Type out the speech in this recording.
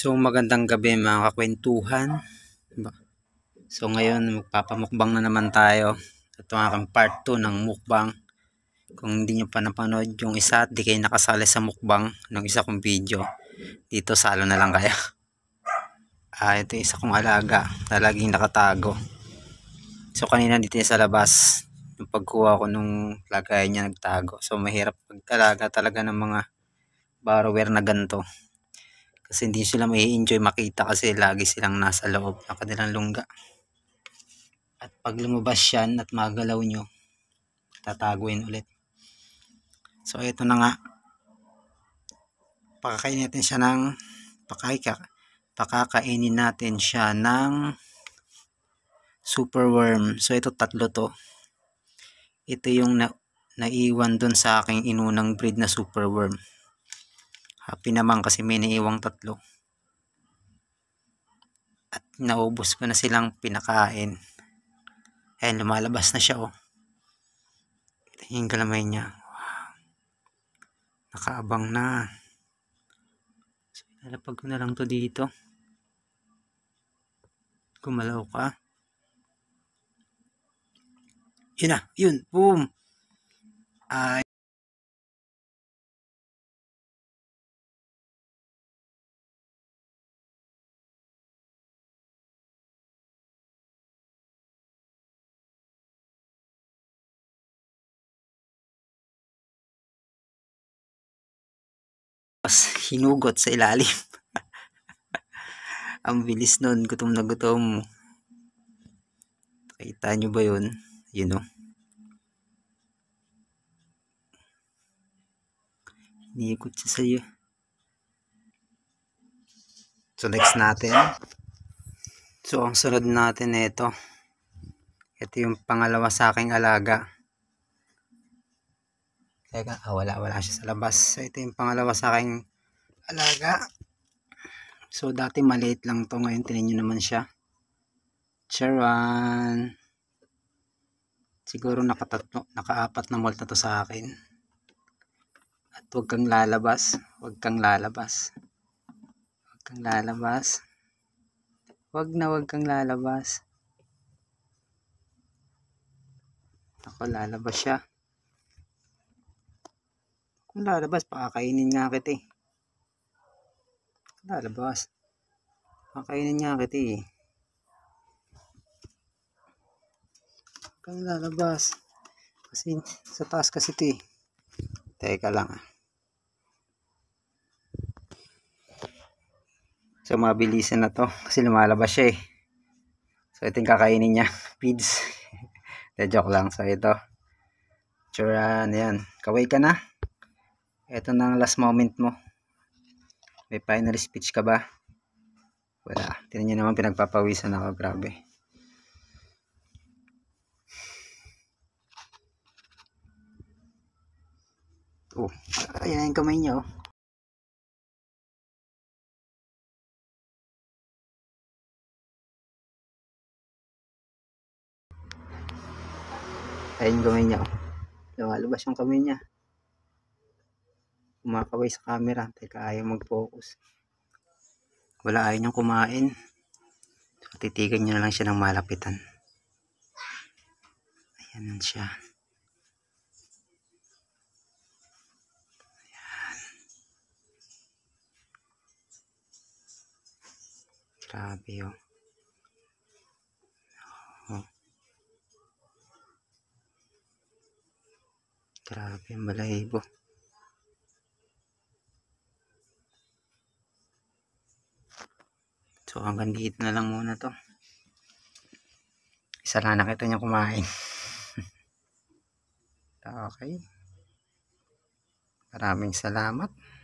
So magandang gabi mga kakwentuhan. Diba? So ngayon magpapamukbang na naman tayo. Ito ang aking part 2 ng mukbang. Kung hindi nyo pa napanood yung isa at di kayo nakasali sa mukbang ng isa kong video, dito salo na lang kaya. Ah, ito isa kong alaga na laging nakatago. So kanina dito sa labas, yung pagkuha ko nung lagay niya nagtago. So mahirap pagkalaga talaga ng mga borrower na ganito. Kasi hindi sila may enjoy makita kasi lagi silang nasa loob ng kanilang lungga. At pag lumabas yan at magalaw nyo, tataguin ulit. So ito na nga. Pakakain natin siya ng pakaika. Pakakainin natin siya ng superworm. So ito tatlo to. Ito yung na, naiwan dun sa aking inunang breed na superworm. Happy naman kasi may naiwang tatlo. At naubos ko na silang pinakain. Ayan, lumalabas na siya oh. Tingin kalamay niya. Wow. Nakaabang na. So, lalapag ko na lang to dito. Kumalaw ka. Yun na, yun, boom. Ay. Tapos hinugot sa ilalim. Ang bilis nun, gutom na gutom. Kita nyo ba yun? Yun know? o. Hinigot siya sa'yo. So next natin. So ang sunod natin ito. Ito yung pangalawa sa aking alaga. Teka, ah, wala, wala siya sa labas. So, ito yung pangalawa sa aking alaga. So, dati maliit lang to. Ngayon, tinin nyo naman siya. Charon. Siguro nakatatlo, nakaapat na molt na to sa akin. At huwag kang lalabas. Huwag kang lalabas. Huwag kang lalabas. Huwag na huwag kang lalabas. Ako, lalabas siya. Kung lalabas, pakakainin nga kita eh. Lalabas. Pakainin nga kita eh. Kung lalabas. Kasi sa taas kasi ito eh. Teka lang ah. So mabilisan na to kasi lumalabas siya eh. So ito yung kakainin niya. Feeds. De joke lang. So ito. Tsura na ano yan. Kaway ka na eto na ang last moment mo. May final speech ka ba? Wala. Tingnan niyo naman pinagpapawisan ako. Grabe. Oh, ayan ang kamay niya oh. Ayan yung kamay niya oh. Lumalabas yung kamay niya kumakaway sa camera teka ayaw mag focus wala ayaw niyang kumain so, titigan niyo na lang siya ng malapitan ayan siya ayan grabe oh, oh. Grabe, malahibo. So hanggang dito na lang muna to. Isa lang nakita niya kumain. okay. Maraming salamat.